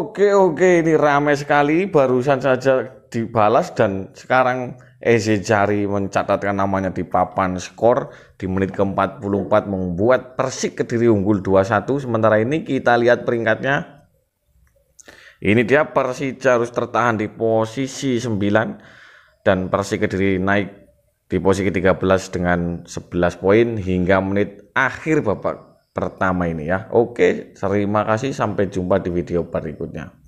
Oke oke ini ramai sekali barusan saja dibalas dan sekarang Eze Jari mencatatkan namanya di papan skor di menit ke-44 membuat Persik Kediri unggul 2-1 sementara ini kita lihat peringkatnya ini dia Persija harus tertahan di posisi 9 dan Persik Kediri naik di posisi 13 dengan 11 poin hingga menit akhir bapak pertama ini ya. Oke, terima kasih sampai jumpa di video berikutnya.